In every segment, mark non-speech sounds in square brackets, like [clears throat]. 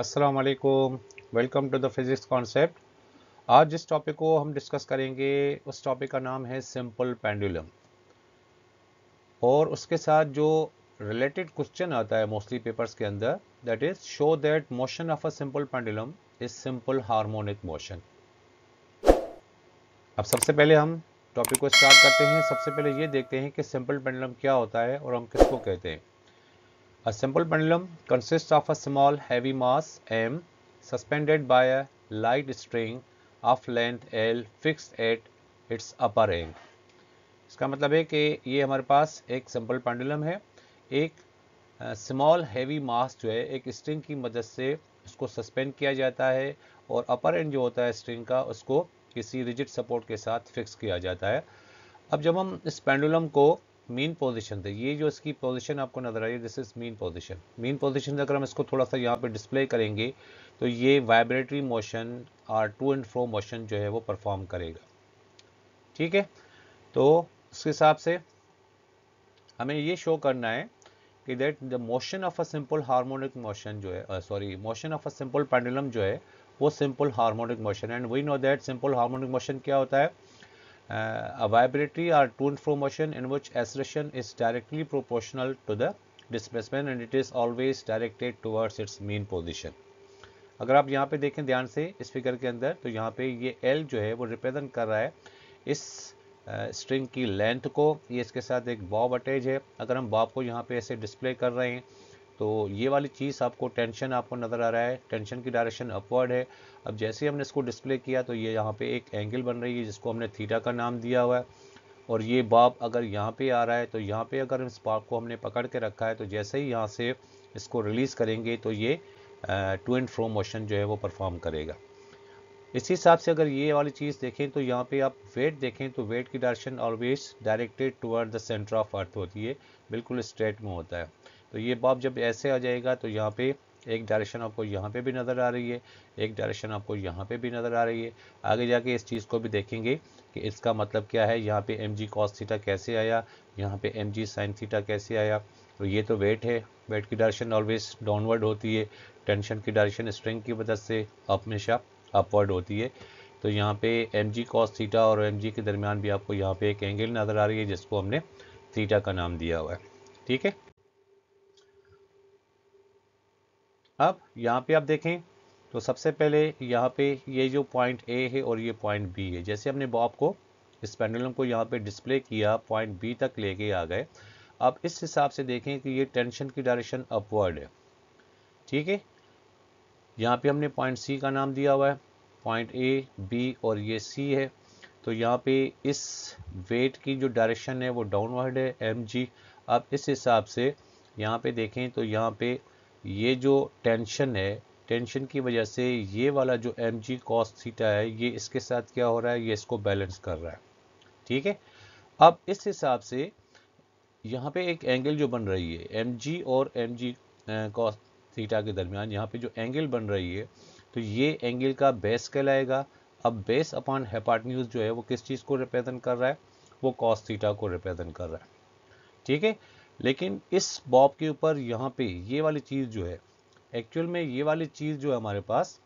अस्सलाम वालेकुम welcome to the physics concept आज जिस टॉपिक को हम डिस्कस करेंगे उस टॉपिक का नाम है सिंपल पेंडुलम और उसके साथ जो रिलेटेड क्वेश्चन आता है मोस्टली पेपर्स के अंदर that is show that motion of a simple pendulum is simple harmonic motion अब सबसे पहले हम टॉपिक को स्टार्ट करते हैं सबसे पहले ये देखते हैं कि सिंपल पेंडुलम क्या होता है और हम किसको कहते हैं A simple pendulum consists of a small heavy mass m suspended by a light string of length l fixed at its upper end. इसका मतलब है कि ये हमारे पास एक सिंपल पेंडुलम है एक स्मॉल हैवी मास जो है एक स्ट्रिंग की मदद से उसको सस्पेंड किया जाता है और अपर एंड जो होता है स्ट्रिंग का उसको किसी रिजिड सपोर्ट के साथ फिक्स किया जाता है अब जब हम इस पेंडुलम को मेन पोजीशन थे ये जो इसकी पोजीशन आपको नजर आई है this is mean position mean position अगर हम इसको थोड़ा सा यहाँ पे डिस्प्ले करेंगे तो ये वाइब्रेटरी मोशन और टू एंड फ्रो मोशन जो है वो परफॉर्म करेगा ठीक है तो उसके हिसाब से हमें ये शो करना है कि that the motion of a simple harmonic motion जो है sorry motion of a simple pendulum जो है वो simple harmonic motion and we know that simple harmonic motion क्या होता है uh, a vibratory or tuned flow motion in which acceleration is directly proportional to the displacement and it is always directed towards its mean position अगर आप यहाँ पे देखें ध्यान से इस फिगर के अंदर तो यहाँ पे ये एल जो है वो रिप्रेजेंट कर रहा है इस स्ट्रिंग uh, की लेंथ को ये इसके साथ एक बॉब अटैच है अगर हम बॉब को यहाँ पे ऐसे डिस्प्ले कर रहे हैं तो ये वाली चीज़ आपको टेंशन आपको नज़र आ रहा है टेंशन की डायरेक्शन अपवर्ड है अब जैसे ही हमने इसको डिस्प्ले किया तो ये यहाँ पे एक एंगल बन रही है जिसको हमने थीटा का नाम दिया हुआ है और ये बाप अगर यहाँ पे आ रहा है तो यहाँ पे अगर इस बाप को हमने पकड़ के रखा है तो जैसे ही यहाँ से इसको रिलीज़ करेंगे तो ये टू एंड फ्रो मोशन जो है वो परफॉर्म करेगा इसी हिसाब से अगर ये वाली चीज़ देखें तो यहाँ पे आप वेट देखें तो वेट की direction always directed toward the centre of earth होती है बिल्कुल स्ट्रेट में होता है तो ये बॉब जब ऐसे आ जाएगा तो यहाँ पे एक डायरेक्शन आपको यहाँ पे भी नज़र आ रही है एक डायरेक्शन आपको यहाँ पे भी नज़र आ रही है आगे जाके इस चीज़ को भी देखेंगे कि इसका मतलब क्या है यहाँ पे एम जी कॉस थीटा कैसे आया यहाँ पे एम जी साइन थीटा कैसे आया तो ये तो वेट है वेट की डायरेक्शन ऑलवेज डाउनवर्ड होती है टेंशन की डायरेक्शन स्ट्रेंग की मदद से हमेशा अपवर्ड होती है तो यहाँ पे एम जी कॉस थीटा और एम जी के दरमियान भी आपको यहाँ पे एक एंगल नज़र आ रही है जिसको हमने थीटा का नाम दिया हुआ है ठीक है अब यहाँ पे आप देखें तो सबसे पहले यहाँ पे ये जो पॉइंट ए है और ये पॉइंट बी है जैसे हमने बॉब को इस पेंडुलम को यहाँ पे डिस्प्ले किया पॉइंट बी तक लेके आ गए अब इस हिसाब से देखें कि ये टेंशन की डायरेक्शन अपवर्ड है ठीक है यहाँ पे हमने पॉइंट सी का नाम दिया हुआ है पॉइंट ए बी और ये सी है तो यहाँ पे इस वेट की जो डायरेक्शन है वो डाउनवर्ड है एम जी अब इस हिसाब से यहाँ पे देखें तो यहाँ पे ये जो टेंशन है टेंशन की वजह से ये वाला जो एम जी कॉस थीटा है ये इसके साथ क्या हो रहा है ये इसको बैलेंस कर रहा है ठीक है अब इस हिसाब से यहाँ पे एक एंगल जो बन रही है एम जी और एम जी कॉस थीटा के दरमियान यहाँ पे जो एंगल बन रही है तो ये एंगल का बेस कहलाएगा अब बेस अपॉन हेपाटन्यूज जो है वो किस चीज़ को रिप्रेजेंट कर रहा है वो कॉस थीटा को रिप्रेजेंट कर रहा है ठीक है लेकिन इस बॉब के ऊपर यहाँ पे ये वाली चीज़ जो है एक्चुअल में ये वाली चीज़ जो है हमारे पास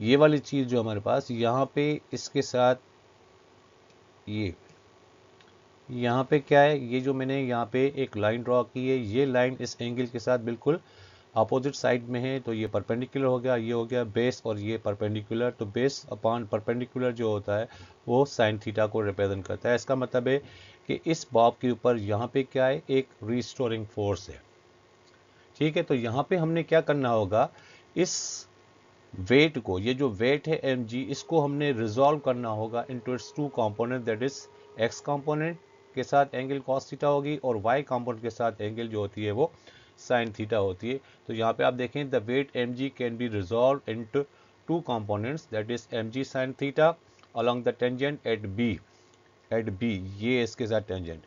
ये वाली चीज़ जो हमारे पास यहाँ पे इसके साथ ये यहाँ पे क्या है ये जो मैंने यहाँ पे एक लाइन ड्रॉ की है ये लाइन इस एंगल के साथ बिल्कुल अपोजिट साइड में है तो ये परपेंडिकुलर हो गया ये हो गया बेस और ये परपेंडिकुलर तो बेस अपॉन परपेंडिकुलर जो होता है वो साइन थीटा को रिप्रेजेंट करता है इसका मतलब है कि इस बॉब के ऊपर यहाँ पे क्या है एक रिस्टोरिंग फोर्स है ठीक है तो यहाँ पे हमने क्या करना होगा इस वेट को ये जो वेट है एम जी इसको हमने रिजॉल्व करना होगा into its two component that is X component के साथ एंगल कॉस थीटा होगी और वाई कॉम्पोनेंट के साथ एंगल जो होती है वो साइन थीटा होती है तो यहाँ पे आप देखें the weight m g can be resolve into two that is m g sine theta along the tangent at B at B ये इसके साथ टेंजेंट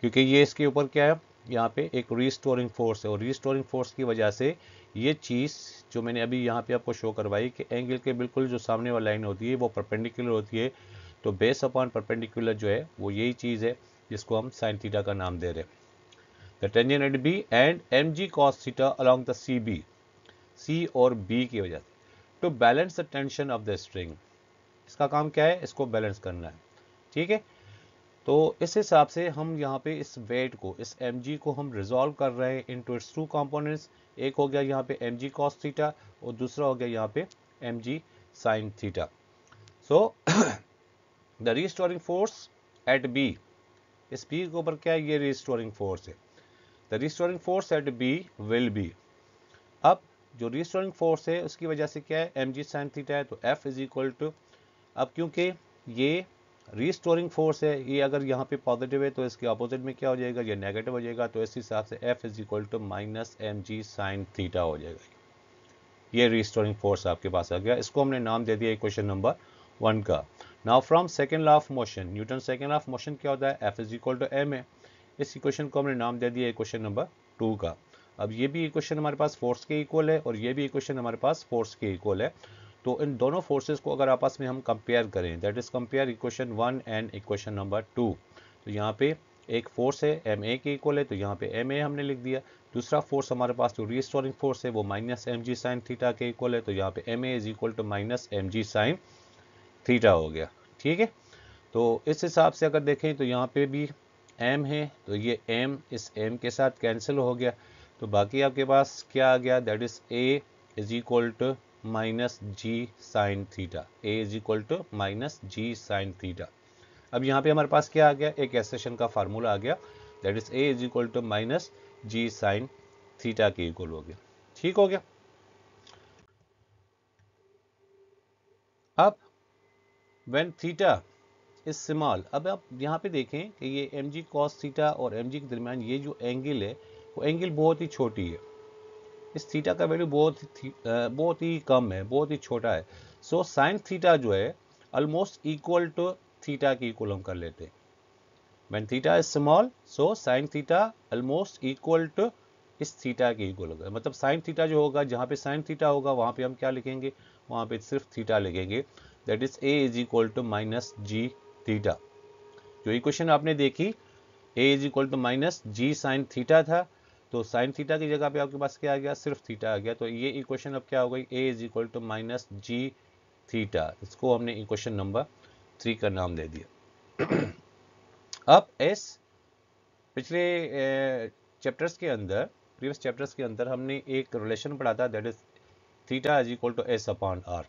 क्योंकि ये इसके ऊपर क्या है यहाँ पे एक रीस्टोरिंग फोर्स है और रीस्टोरिंग फोर्स की वजह से ये चीज़ जो मैंने अभी यहाँ पे आपको शो करवाई कि एंगल के बिल्कुल जो सामने वाली लाइन होती है वो परपेंडिकुलर होती है तो बेस अपॉन परपेंडिकुलर जो है वो यही चीज़ है जिसको हम साइन थीटा का नाम दे रहे हैं the tangent at B and m g cos theta along the C B C और बी की वजह से to balance the tension of the string इसका काम क्या है इसको बैलेंस करना है ठीक है तो इस हिसाब से हम यहाँ पे इस वेट को इस एम को हम रिजॉल्व कर रहे हैं into its two components एक हो गया यहाँ पे एम जी थीटा और दूसरा हो गया यहाँ पे m g sine theta so the restoring force at B इस बी के ऊपर क्या है ये रिस्टोरिंग फोर्स है the restoring force at B will be अब जो रिस्टोरिंग फोर्स है उसकी वजह से क्या है एम जी साइन थीटा है तो एफ इज इक्वल टू अब क्योंकि ये रीस्टोरिंग फोर्स है ये अगर यहाँ पे पॉजिटिव है तो इसके अपोजिट में क्या हो जाएगा ये नेगेटिव हो जाएगा तो इस हिसाब से F is equal to minus m g sine theta हो जाएगा ये रीस्टोरिंग फोर्स आपके पास आ गया इसको हमने नाम दे दिया क्वेश्चन नंबर वन का now from second law of motion Newton second law of motion क्या होता है F is equal to m है इस इक्वेशन को हमने नाम दे दिया क्वेश्चन नंबर टू का अब ये भी इक्वेशन हमारे पास फोर्स के इक्वल है और ये भी इक्वेशन हमारे पास फोर्स के इक्वल है तो इन दोनों फोर्सेस को अगर आपस में हम कंपेयर करें that is compare equation one and equation number two तो यहाँ पे एक फोर्स है एम ए के इक्वल है तो यहाँ पे एम ए हमने लिख दिया दूसरा फोर्स हमारे पास जो रिस्टोरिंग फोर्स है वो minus m g sine theta के इक्वल है तो यहाँ पे m a is equal to minus m g sine theta हो गया ठीक है तो इस हिसाब से अगर देखें तो यहाँ पे भी एम है तो ये एम इस एम के साथ कैंसिल हो गया तो बाकी आपके पास क्या आ गया that is a is equal to minus g sine theta a is equal to minus g sine theta अब यहाँ पे हमारे पास क्या आ गया एक एसेशन का फार्मूला आ गया that is a is equal to minus g sine theta के इक्वल हो गया ठीक हो गया अब वेन थीटा इज स्मॉल अब आप यहाँ पे देखें कि ये एम जी कॉस थीटा और एम जी के दरमियान ये जो एंगल है वो एंगल बहुत ही छोटी है इस थीटा का वैल्यू बहुत ही बहुत ही कम है बहुत ही छोटा है सो so, साइन थीटा जो है ऑलमोस्ट इक्वल टू थीटा की इक्वल हम कर लेते हैं when theta is small so sine theta almost equal to इस थीटा की इक्वल होगा मतलब साइन थीटा जो होगा जहाँ पे साइन थीटा होगा वहाँ पे हम क्या लिखेंगे वहाँ पे सिर्फ थीटा लिखेंगे that is a is equal to minus g theta जो इक्वेशन आपने देखी a is equal to minus g sine theta था तो साइन थीटा की जगह पे आपके पास क्या आ गया सिर्फ थीटा आ गया तो ये इक्वेशन अब क्या हो गई a is equal to minus g theta इसको हमने इक्वेशन नंबर थ्री का नाम दे दिया [clears throat] अब एस पिछले चैप्टर्स के अंदर प्रीवियस चैप्टर्स के अंदर हमने एक रिलेशन पढ़ा था that is theta is equal to s upon r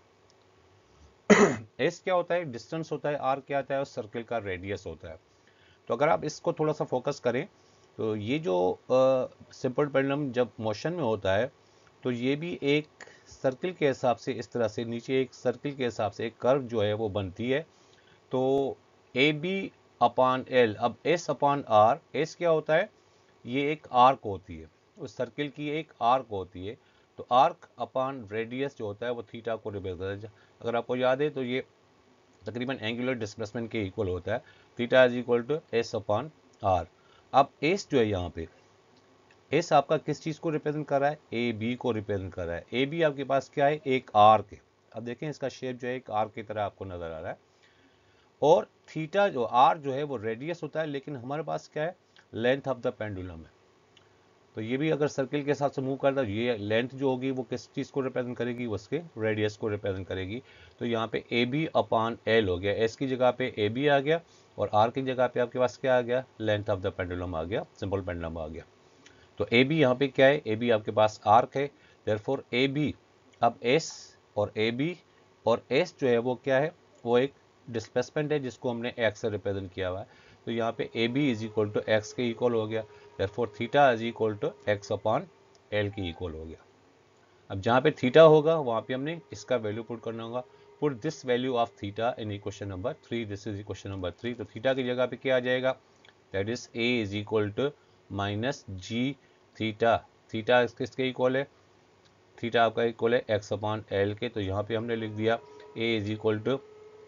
s क्या होता है डिस्टेंस होता है आर क्या होता है और सर्किल का रेडियस होता है तो अगर आप इसको थोड़ा सा फोकस करें तो ये जो सिंपल पेंडुलम जब मोशन में होता है तो ये भी एक सर्किल के हिसाब से इस तरह से नीचे एक सर्किल के हिसाब से एक कर्व जो है वो बनती है तो ए बी अपान एल अब एस अपान आर एस क्या होता है ये एक आर्क होती है उस सर्किल की एक आर्क होती है तो आर्क अपान रेडियस जो होता है वो थीटा को रिप्रेजेंट करता है अगर आपको याद है तो ये तकरीबन एंगुलर डिस्प्लेसमेंट के इक्वल होता है theta is equal to s upon r अब एस जो है यहाँ पे एस आपका किस चीज़ को रिप्रेजेंट कर रहा है ए बी को रिप्रेजेंट कर रहा है ए बी आपके पास क्या है एक आर के अब देखें इसका शेप जो है एक आर की तरह आपको नज़र आ रहा है और थीटा जो आर जो है वो रेडियस होता है लेकिन हमारे पास क्या है लेंथ ऑफ द पेंडुलम है तो ये भी अगर सर्किल के हिसाब से मूव करता है ये लेंथ जो होगी वो किस चीज़ को रिप्रेजेंट करेगी उसके रेडियस को रिप्रेजेंट करेगी तो यहाँ पे ए बी अपान एल हो गया एस की जगह पे ए बी आ गया और आर की जगह पे आपके पास क्या आ गया लेंथ ऑफ द पेंडुलम आ गया सिंपल पेंडुलम आ गया तो ए बी यहाँ पे क्या है ए बी आपके पास आर्क है फोर ए बी अब एस और ए बी और एस जो है वो क्या है वो एक डिस्प्लेसमेंट है जिसको हमने एक्स से रिप्रेजेंट किया हुआ है तो यहाँ पे a b is equal to x के इक्वल हो गया therefore theta is equal to x upon l के इक्वल हो गया अब जहाँ पे थीटा होगा वहाँ पे हमने इसका वैल्यू पुट करना होगा put this value of theta in equation number three this is equation number three तो थीटा की जगह पे क्या आ जाएगा that is a is equal to minus g theta theta किसके इक्वल है थीटा आपका इक्वल है एक्स अपॉन एल के तो यहाँ पे हमने लिख दिया ए इज इक्वल टू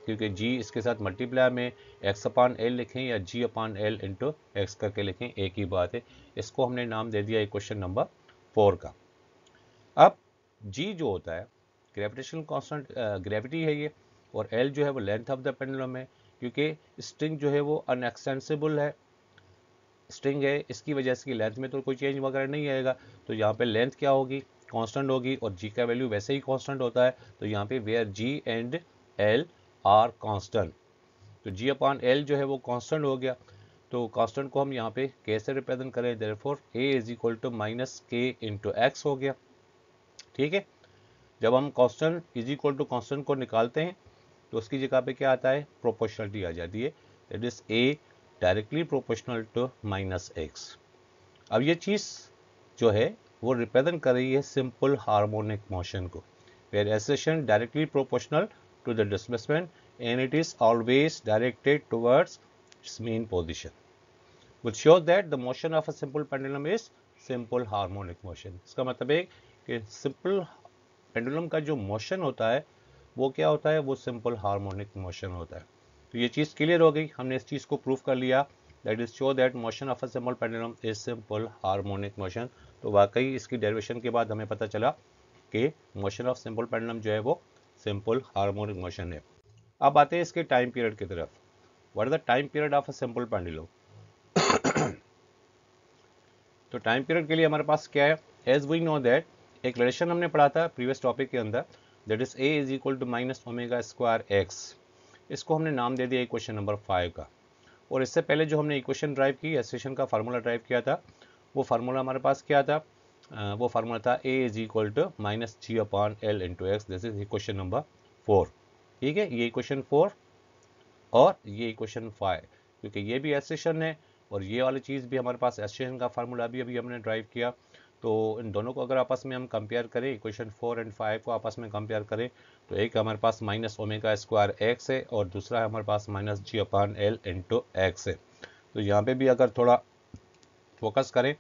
क्योंकि जी इसके साथ मल्टीप्लाई में एक्स अपॉन एल लिखें या g upon l into x करके लिखें एक ही बात है इसको हमने नाम दे दिया इक्वेशन नंबर फोर का अब जी जो होता है ग्रेविटेशन कॉन्स्टेंट ग्रेविटी है ये और एल जो है वो लेंथ ऑफ द पेंडुलम है क्योंकि स्ट्रिंग जो है वो अनएक्सटेंसिबल है स्ट्रिंग है इसकी वजह से लेंथ में तो कोई चेंज वगैरह नहीं आएगा तो यहाँ पे लेंथ क्या होगी कांस्टेंट होगी और जी का वैल्यू वैसे ही कांस्टेंट होता है तो यहाँ पे where g and l are constant तो जी अपॉन एल जो है वो कांस्टेंट हो गया तो कांस्टेंट को हम यहाँ पे कैसे रिप्रेजेंट करें therefore a is equal to minus k into x हो गया ठीक है जब हम constant is equal to constant को निकालते हैं तो उसकी जगह पे क्या आता है प्रोपोर्शनलिटी आ जाती है that is a directly proportional to minus x अब ये चीज़ जो है वो रिप्रेजेंट कर रही है सिंपल हार्मोनिक मोशन को वेयर एसेशन directly proportional to the displacement and it is always directed towards its mean position which shows that the motion of a simple pendulum is simple harmonic motion इसका मतलब है कि simple pendulum का जो motion होता है वो क्या होता है वो सिंपल हार्मोनिक मोशन होता है तो ये चीज़ क्लियर हो गई हमने इस चीज़ को प्रूव कर लिया that is show that motion of a simple pendulum is simple harmonic motion तो वाकई इसकी डेरिवेशन के बाद हमें पता चला कि मोशन ऑफ सिंपल पेंडुलम जो है वो सिंपल हार्मोनिक मोशन है अब आते हैं इसके टाइम पीरियड की तरफ what the time period of a simple pendulum तो टाइम पीरियड के लिए हमारे पास क्या है एज वी नो दैट एक रिलेशन हमने पढ़ा था प्रीवियस टॉपिक के अंदर that is a is equal to minus omega square x इसको हमने नाम दे दिया इक्वेशन नंबर फाइव का और इससे पहले जो हमने इक्वेशन ड्राइव की एसोसिएशन का फार्मूला ड्राइव किया था वो फार्मूला हमारे पास क्या था आ, वो फार्मूला था a is equal to minus g upon l into x this is equation number four ठीक है ये इक्वेशन फोर और ये इक्वेशन फाइव क्योंकि ये भी एसोसिएशन है और ये वाली चीज़ भी हमारे पास एसोसिएशन का फार्मूला भी अभी हमने ड्राइव किया तो इन दोनों को अगर आपस में हम कंपेयर करें इक्वेशन फोर एंड फाइव को आपस में कंपेयर करें तो एक हमारे पास माइनस ओमेगा स्क्वायर एक्स है और दूसरा हमारे पास minus g upon l into x है तो यहाँ पे भी अगर थोड़ा फोकस करें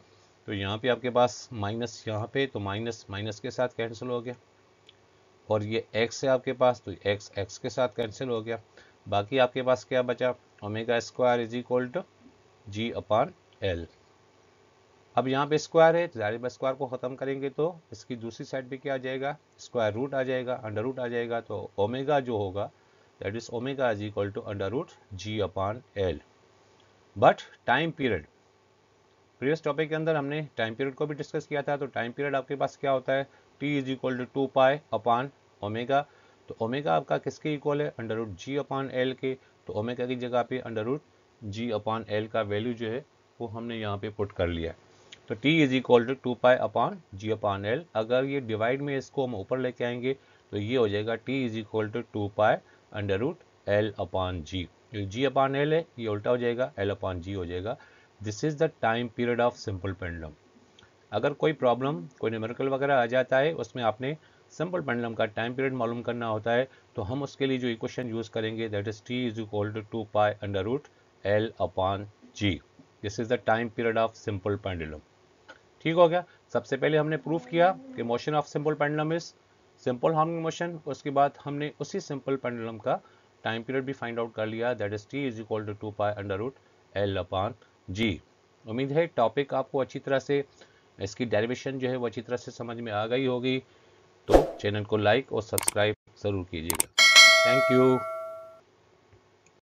तो यहाँ पे आपके पास माइनस यहाँ पे तो माइनस माइनस के साथ कैंसिल हो गया और ये एक्स है आपके पास तो एक्स एक्स के साथ कैंसिल हो गया बाकी आपके पास क्या बचा omega square is equal to g upon l अब यहाँ पे स्क्वायर है जाहिर बस स्क्वायर को ख़त्म करेंगे तो इसकी दूसरी साइड पे क्या आ जाएगा स्क्वायर रूट आ जाएगा अंडर रूट आ जाएगा तो ओमेगा जो होगा that is omega is equal to under root g upon l but time period previous topic के अंदर हमने टाइम पीरियड को भी डिस्कस किया था तो टाइम पीरियड आपके पास क्या होता है t is equal to two pi upon omega तो ओमेगा आपका किसके इक्वल है under root g upon l के तो ओमेगा की जगह पे under root g upon l का वैल्यू जो है वो हमने यहाँ पे पुट कर लिया है तो t is equal to two pi upon g upon l अगर ये डिवाइड में इसको हम ऊपर लेके आएंगे तो ये हो जाएगा t is equal to two pi under root l upon g जो जी अपॉन एल है ये उल्टा हो जाएगा एल अपॉन जी हो जाएगा this is the time period of simple pendulum अगर कोई प्रॉब्लम कोई न्यूमेरिकल वगैरह आ जाता है उसमें आपने सिंपल पेंडलम का टाइम पीरियड मालूम करना होता है तो हम उसके लिए जो इक्वेशन यूज़ करेंगे that is t is equal to two pi under root l upon g this is the time period of simple pendulum ठीक हो गया सबसे पहले हमने प्रूफ किया कि motion of simple pendulum is simple harmonic motion उसके बाद हमने उसी सिंपल पेंडुलम का टाइम पीरियड भी फाइंड आउट कर लिया that is t is equal to two pi under root l upon g उम्मीद है टॉपिक आपको अच्छी तरह से इसकी डेरिवेशन जो है वो अच्छी तरह से समझ में आ गई होगी तो चैनल को लाइक और सब्सक्राइब ज़रूर कीजिएगा थैंक यू